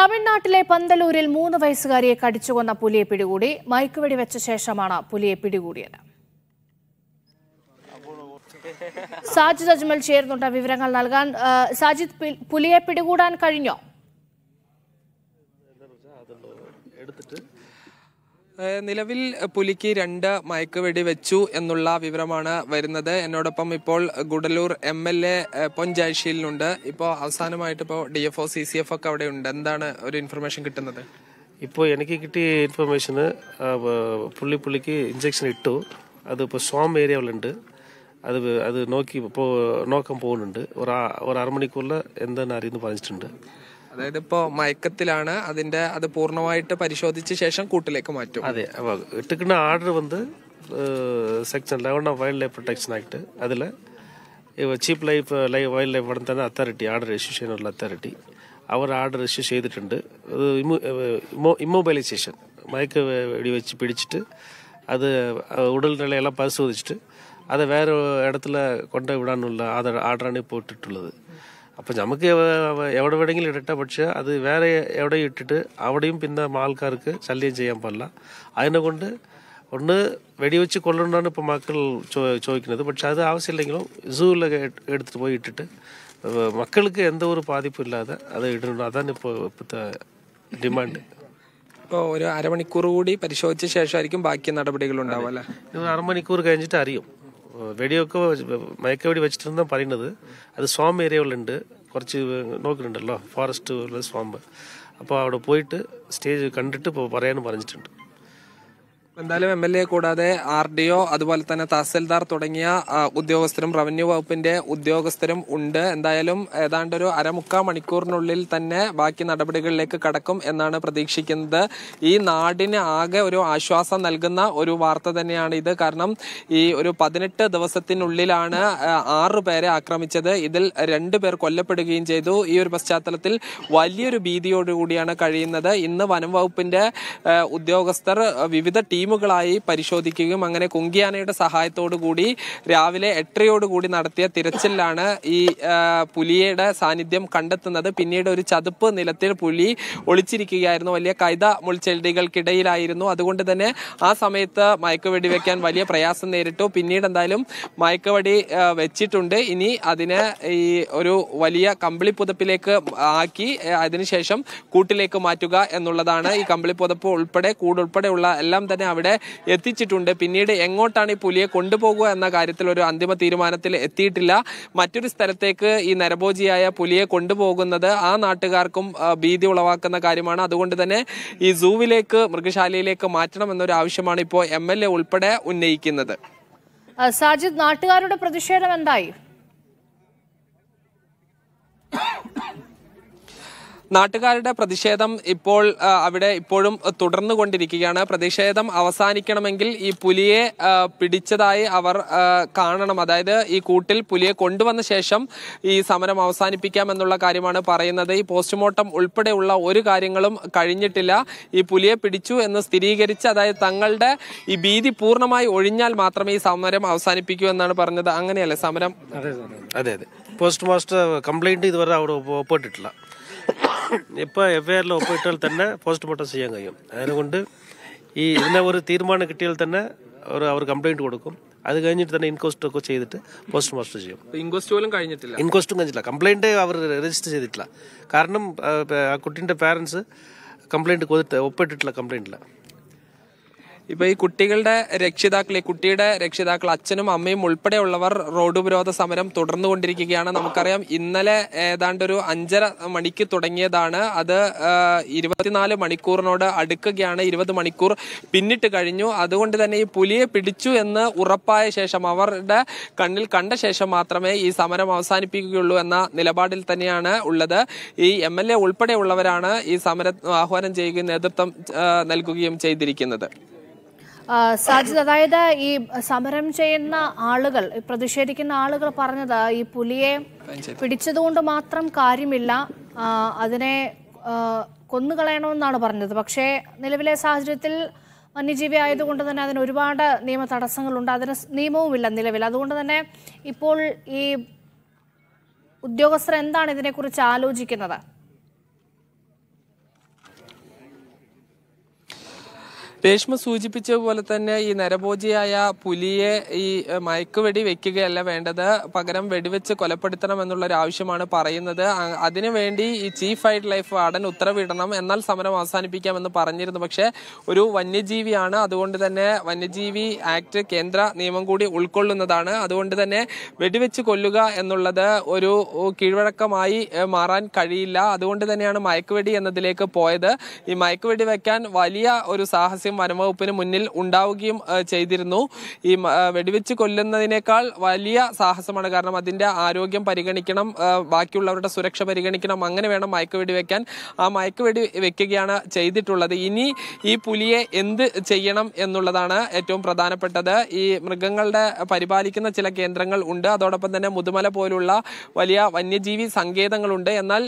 തമിഴ്നാട്ടിലെ പന്തലൂരിൽ മൂന്ന് വയസ്സുകാരിയെ കടിച്ചുകൊന്ന പുലിയെ പിടികൂടി മയക്കുവെടി വെച്ച ശേഷമാണ് പുലിയെ പിടികൂടിയത് സാജിദ് അജ്മൽ ചേർന്നുണ്ട് വിവരങ്ങൾ നൽകാൻ സാജിദ് പുലിയെ പിടികൂടാൻ കഴിഞ്ഞോ എടുത്തിട്ട് നിലവിൽ പുലിക്ക് രണ്ട് വെടി വെച്ചു എന്നുള്ള വിവരമാണ് വരുന്നത് എന്നോടൊപ്പം ഇപ്പോൾ ഗുഡലൂർ എം എൽ എ പൊൻജാഴ്ചയിലുണ്ട് ഇപ്പോൾ അവസാനമായിട്ട് ഇപ്പോൾ D F O C C F ഒക്കെ അവിടെ ഉണ്ട് എന്താണ് ഒരു ഇൻഫർമേഷൻ കിട്ടുന്നത് ഇപ്പോൾ എനിക്ക് കിട്ടിയ ഇൻഫർമേഷന് പുള്ളി പുള്ളിക്ക് ഇഞ്ചക്ഷൻ ഇട്ടു അത് ഇപ്പോൾ സ്വാം ഏരിയകളുണ്ട് അത് അത് നോക്കി ഇപ്പോൾ നോക്കാൻ പോകുന്നുണ്ട് ഒരു ഒരു അരമണിക്കൂറിൽ എന്താണെന്ന് അറിയുന്നു പറഞ്ഞിട്ടുണ്ട് അതായത് ഇപ്പോ മയക്കത്തിലാണ് അതിന്റെ അത് പൂർണ്ണമായിട്ട് പരിശോധിച്ച ശേഷം കൂട്ടിലേക്ക് മാറ്റും അതെ ഇട്ടിക്കുന്ന ആർഡർ വന്ന് eleven of wild life protection act അതില് chief life life wild life life തന്നെ അതോറിറ്റി ആർഡർ ഇഷ്യൂ ചെയ്യാനുള്ള അതോറിറ്റി അവർ ആർഡർ ഇഷ്യൂ ചെയ്തിട്ടുണ്ട് ഇമ്മൊബൈലൈസേഷൻ മയക്ക് വെടി വെച്ച് പിടിച്ചിട്ട് അത് ഉടൽനിലയെല്ലാം പരിശോധിച്ചിട്ട് അത് വേറെ ഇടത്തിൽ കൊണ്ടുവിടാനുള്ള ആർഡറാണ് ഇപ്പോൾ ഇട്ടിട്ടുള്ളത് അപ്പം നമുക്ക് എവിടെ വേണമെങ്കിലും ഇടട്ടെ പക്ഷെ അത് വേറെ എവിടെയും ഇട്ടിട്ട് അവിടെയും പിന്നെ ആൾക്കാർക്ക് ശല്യം ചെയ്യാൻ പാടില്ല അതിനെ കൊണ്ട് ഒന്ന് വെടിവെച്ച് കൊള്ളണ്ടാണ് ഇപ്പോൾ മക്കൾ ചോ ചോദിക്കുന്നത് പക്ഷെ അത് ആവശ്യമില്ലെങ്കിലും സൂവിലൊക്കെ എടുത്തിട്ട് പോയി ഇട്ടിട്ട് മക്കൾക്ക് എന്തോ ഒരു ബാധിപ്പും ഇല്ലാതെ അത് ഇടുന്നുണ്ട് അതാണ് ഇപ്പോൾ ഇപ്പോഴത്തെ ഡിമാൻഡ് ഇപ്പോൾ ഒരു അരമണിക്കൂർ കൂടി പരിശോധിച്ച ശേഷമായിരിക്കും ബാക്കി നടപടികൾ ഉണ്ടാവും അല്ലേ അരമണിക്കൂർ കഴിഞ്ഞിട്ട് അറിയും വെടിയൊക്കെ മയക്കവെടി വെച്ചിട്ടുണ്ടെന്നാ പറയുന്നത് അത് സ്വാമ്പ് ഏരിയകളിലുണ്ട് കുറച്ച് നോക്കുന്നുണ്ടല്ലോ ഫോറസ്റ്റ് സ്വാമ്പ് അപ്പോൾ അവിടെ പോയിട്ട് സ്റ്റേജ് കണ്ടിട്ട് ഇപ്പോൾ പറയാനും പറഞ്ഞിട്ടുണ്ട് എന്തായാലും എം എൽ എ കൂടാതെ ആർ ഡി ഒ അതുപോലെ തന്നെ തഹസിൽദാർ തുടങ്ങിയ ഉദ്യോഗസ്ഥരും റവന്യൂ വകുപ്പിന്റെ ഉദ്യോഗസ്ഥരും ഉണ്ട് എന്തായാലും ഏതാണ്ട് ഒരു അരമുക്കാ മണിക്കൂറിനുള്ളിൽ തന്നെ ബാക്കി നടപടികളിലേക്ക് കടക്കും എന്നാണ് പ്രതീക്ഷിക്കുന്നത് ഈ നാടിന് ആകെ ഒരു ആശ്വാസം നൽകുന്ന ഒരു വാർത്ത തന്നെയാണ് ഇത് കാരണം ഈ ഒരു പതിനെട്ട് ദിവസത്തിനുള്ളിലാണ് ആറ് പേരെ ആക്രമിച്ചത് ഇതിൽ രണ്ടു പേർ കൊല്ലപ്പെടുകയും ചെയ്തു ഈ ഒരു പശ്ചാത്തലത്തിൽ വലിയൊരു ഭീതിയോടുകൂടിയാണ് കഴിയുന്നത് ഇന്ന് വനം വകുപ്പിന്റെ ഉദ്യോഗസ്ഥർ വിവിധ ടീം ടീമുകളായി പരിശോധിക്കുകയും അങ്ങനെ കുങ്കിയാനയുടെ സഹായത്തോടു കൂടി രാവിലെ എട്ടരയോടുകൂടി നടത്തിയ തിരച്ചിലാണ് ഈ പുലിയുടെ സാന്നിധ്യം കണ്ടെത്തുന്നത് പിന്നീട് ഒരു ചതുപ്പ് നിലത്തിൽ പുലി ഒളിച്ചിരിക്കുകയായിരുന്നു വലിയ കൈത മുൾച്ചെടികൾക്കിടയിലായിരുന്നു അതുകൊണ്ട് തന്നെ ആ സമയത്ത് മയക്കുവെടി വെക്കാൻ വലിയ പ്രയാസം നേരിട്ടു പിന്നീട് എന്തായാലും മയക്കുവടി വെച്ചിട്ടുണ്ട് ഇനി അതിനെ ഈ ഒരു വലിയ കമ്പിളി പുതപ്പിലേക്ക് ആക്കി അതിനുശേഷം കൂട്ടിലേക്ക് മാറ്റുക എന്നുള്ളതാണ് ഈ കമ്പിളി പുതപ്പ് ഉൾപ്പെടെ കൂടുൾപ്പെടെയുള്ള എല്ലാം തന്നെ അവിടെ എത്തിച്ചിട്ടുണ്ട് പിന്നീട് എങ്ങോട്ടാണ് ഈ പുലിയെ കൊണ്ടുപോകുക എന്ന കാര്യത്തിൽ ഒരു അന്തിമ തീരുമാനത്തിൽ എത്തിയിട്ടില്ല മറ്റൊരു സ്ഥലത്തേക്ക് ഈ നരഭോജിയായ പുലിയെ കൊണ്ടുപോകുന്നത് ആ നാട്ടുകാർക്കും ഭീതി ഉളവാക്കുന്ന കാര്യമാണ് അതുകൊണ്ട് തന്നെ ഈ സൂവിലേക്ക് മൃഗശാലയിലേക്ക് മാറ്റണം എന്നൊരു ആവശ്യമാണ് ഇപ്പോൾ എം ഉൾപ്പെടെ ഉന്നയിക്കുന്നത് സാജിദ് നാട്ടുകാരുടെ പ്രതിഷേധം എന്തായി നാട്ടുകാരുടെ പ്രതിഷേധം ഇപ്പോൾ അവിടെ ഇപ്പോഴും തുടർന്നു കൊണ്ടിരിക്കുകയാണ് പ്രതിഷേധം അവസാനിക്കണമെങ്കിൽ ഈ പുലിയെ പിടിച്ചതായി അവർ കാണണം അതായത് ഈ കൂട്ടിൽ പുലിയെ കൊണ്ടുവന്ന ശേഷം ഈ സമരം അവസാനിപ്പിക്കാമെന്നുള്ള കാര്യമാണ് പറയുന്നത് ഈ പോസ്റ്റ്മോർട്ടം ഉൾപ്പെടെയുള്ള ഒരു കാര്യങ്ങളും കഴിഞ്ഞിട്ടില്ല ഈ പുലിയെ പിടിച്ചു എന്ന് സ്ഥിരീകരിച്ച് അതായത് തങ്ങളുടെ ഈ ഭീതി പൂർണ്ണമായി ഒഴിഞ്ഞാൽ മാത്രമേ ഈ സമരം അവസാനിപ്പിക്കൂ എന്നാണ് പറഞ്ഞത് അങ്ങനെയല്ലേ സമരം അതെ അതെ പോസ്റ്റ് മാസ്റ്റർ കംപ്ലൈന്റ് ഇതുവരെ അവിടെ ഒപ്പിട്ടിട്ടില്ല ഇപ്പോൾ എഫ്ഐആറിൽ ഒപ്പിട്ടാൽ തന്നെ പോസ്റ്റ്മോർട്ടം ചെയ്യാൻ കഴിയും അതുകൊണ്ട് ഈ ഇതിനെ ഒരു തീരുമാനം കിട്ടിയാൽ തന്നെ അവർ അവർ കംപ്ലൈന്റ് കൊടുക്കും അത് കഴിഞ്ഞിട്ട് തന്നെ ഇൻക്വസ്റ്റ് ഒക്കെ ചെയ്തിട്ട് പോസ്റ്റ് മാസ്റ്റർ ചെയ്യും ഇൻക്വസ്റ്റ് പോലും കഴിഞ്ഞിട്ടില്ല ഇൻക്വസ്റ്റും കഴിഞ്ഞിട്ടില്ല കംപ്ലൈന്റ് അവർ രജിസ്റ്റർ ചെയ്തിട്ടില്ല കാരണം ആ കുട്ടീൻ്റെ പാരൻസ് കംപ്ലൈന്റ് കൊടുത്ത് ഒപ്പിട്ടിട്ടില്ല കംപ്ലൈന്റ് ഇല്ല ഇപ്പൊ ഈ കുട്ടികളുടെ രക്ഷിതാക്കൾ ഈ കുട്ടിയുടെ രക്ഷിതാക്കൾ അച്ഛനും അമ്മയും ഉൾപ്പെടെയുള്ളവർ റോഡ് ഉപരോധ സമരം തുടർന്നുകൊണ്ടിരിക്കുകയാണ് നമുക്കറിയാം ഇന്നലെ ഏതാണ്ട് ഒരു അഞ്ചര മണിക്ക് തുടങ്ങിയതാണ് അത് ഇരുപത്തിനാല് മണിക്കൂറിനോട് അടുക്കുകയാണ് ഇരുപത് മണിക്കൂർ പിന്നിട്ട് കഴിഞ്ഞു അതുകൊണ്ട് തന്നെ ഈ പുലിയെ പിടിച്ചു എന്ന് ഉറപ്പായ ശേഷം അവരുടെ കണ്ണിൽ കണ്ട ശേഷം മാത്രമേ ഈ സമരം അവസാനിപ്പിക്കുകയുള്ളൂ എന്ന നിലപാടിൽ തന്നെയാണ് ഉള്ളത് ഈ എം എൽ എ ഉൾപ്പെടെയുള്ളവരാണ് ഈ സമരം ആഹ്വാനം ചെയ്യുകയും നേതൃത്വം നൽകുകയും ചെയ്തിരിക്കുന്നത് സാജിദ് അതായത് ഈ സമരം ചെയ്യുന്ന ആളുകൾ പ്രതിഷേധിക്കുന്ന ആളുകൾ പറഞ്ഞത് ഈ പുലിയെ പിടിച്ചതുകൊണ്ട് മാത്രം കാര്യമില്ല അതിനെ കൊന്നുകളയണമെന്നാണ് പറഞ്ഞത് പക്ഷേ നിലവിലെ സാഹചര്യത്തിൽ വന്യജീവി ആയതുകൊണ്ട് തന്നെ അതിന് ഒരുപാട് നിയമ തടസ്സങ്ങളുണ്ട് അതിന് നിയമവുമില്ല നിലവിൽ അതുകൊണ്ട് തന്നെ ഇപ്പോൾ ഈ ഉദ്യോഗസ്ഥർ എന്താണ് ഇതിനെക്കുറിച്ച് ആലോചിക്കുന്നത് രേഷ്മ സൂചിപ്പിച്ച പോലെ തന്നെ ഈ നരഭോജിയായ പുലിയെ ഈ മയക്കുവെടി വെക്കുകയല്ല വേണ്ടത് പകരം വെടിവെച്ച് കൊലപ്പെടുത്തണം എന്നുള്ളൊരു ആവശ്യമാണ് പറയുന്നത് അതിനുവേണ്ടി ഈ ചീഫ് വൈൽഡ് ലൈഫ് വാർഡൻ ഉത്തരവിടണം എന്നാൽ സമരം അവസാനിപ്പിക്കാമെന്ന് പറഞ്ഞിരുന്നു പക്ഷേ ഒരു വന്യജീവിയാണ് അതുകൊണ്ട് തന്നെ വന്യജീവി ആക്ട് കേന്ദ്ര നിയമം കൂടി ഉൾക്കൊള്ളുന്നതാണ് അതുകൊണ്ട് തന്നെ വെടിവെച്ച് കൊല്ലുക എന്നുള്ളത് ഒരു കീഴ്വഴക്കമായി മാറാൻ കഴിയില്ല അതുകൊണ്ട് തന്നെയാണ് മയക്കുവെടി എന്നതിലേക്ക് പോയത് ഈ മയക്കുവെടി വെക്കാൻ വലിയ ഒരു സാഹസ്യം ആവശ്യം വനംവകുപ്പിന് മുന്നിൽ ഉണ്ടാവുകയും ചെയ്തിരുന്നു ഈ വെടിവെച്ച് കൊല്ലുന്നതിനേക്കാൾ വലിയ സാഹസമാണ് കാരണം അതിന്റെ ആരോഗ്യം പരിഗണിക്കണം ബാക്കിയുള്ളവരുടെ സുരക്ഷ പരിഗണിക്കണം അങ്ങനെ വേണം മയക്കുവെടി വെടിവെക്കാൻ ആ വെടി വെക്കുകയാണ് ചെയ്തിട്ടുള്ളത് ഇനി ഈ പുലിയെ എന്ത് ചെയ്യണം എന്നുള്ളതാണ് ഏറ്റവും പ്രധാനപ്പെട്ടത് ഈ മൃഗങ്ങളുടെ പരിപാലിക്കുന്ന ചില കേന്ദ്രങ്ങൾ ഉണ്ട് അതോടൊപ്പം തന്നെ മുതുമല പോലുള്ള വലിയ വന്യജീവി സങ്കേതങ്ങളുണ്ട് എന്നാൽ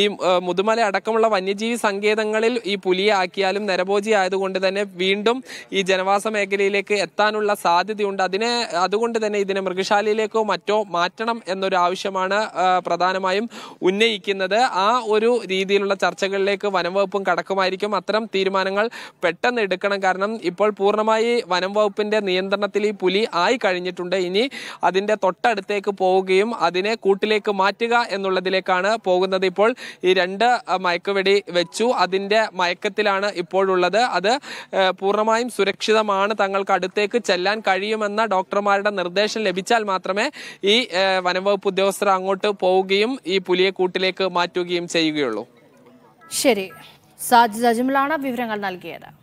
ഈ മുതുമല അടക്കമുള്ള വന്യജീവി സങ്കേതങ്ങളിൽ ഈ പുലിയെ ആക്കിയാലും നരഭോജി ആയതുകൊണ്ട് തന്നെ വീണ്ടും ഈ ജനവാസ മേഖലയിലേക്ക് എത്താനുള്ള സാധ്യതയുണ്ട് അതിനെ അതുകൊണ്ട് തന്നെ ഇതിനെ മൃഗശാലയിലേക്കോ മറ്റോ മാറ്റണം എന്നൊരു ആവശ്യമാണ് പ്രധാനമായും ഉന്നയിക്കുന്നത് ആ ഒരു രീതിയിലുള്ള ചർച്ചകളിലേക്ക് വനംവകുപ്പും കടക്കുമായിരിക്കും അത്തരം തീരുമാനങ്ങൾ പെട്ടെന്ന് എടുക്കണം കാരണം ഇപ്പോൾ പൂർണ്ണമായി വനംവകുപ്പിന്റെ നിയന്ത്രണത്തിൽ ഈ പുലി ആയി കഴിഞ്ഞിട്ടുണ്ട് ഇനി അതിന്റെ തൊട്ടടുത്തേക്ക് പോവുകയും അതിനെ കൂട്ടിലേക്ക് മാറ്റുക എന്നുള്ളതിലേക്കാണ് പോകുന്നത് ഇപ്പോൾ ഈ രണ്ട് മയക്കുവെടി വെച്ചു അതിന്റെ മയക്കത്തിലാണ് ഇപ്പോഴുള്ളത് അത് പൂർണ്ണമായും സുരക്ഷിതമാണ് തങ്ങൾക്ക് അടുത്തേക്ക് ചെല്ലാൻ കഴിയുമെന്ന ഡോക്ടർമാരുടെ നിർദ്ദേശം ലഭിച്ചാൽ മാത്രമേ ഈ വനംവകുപ്പ് ഉദ്യോഗസ്ഥർ അങ്ങോട്ട് പോവുകയും ഈ പുലിയെ കൂട്ടിലേക്ക് മാറ്റുകയും ചെയ്യുകയുള്ളൂ ശരി സാജിദ് അജ്മലാണ് വിവരങ്ങൾ നൽകിയത്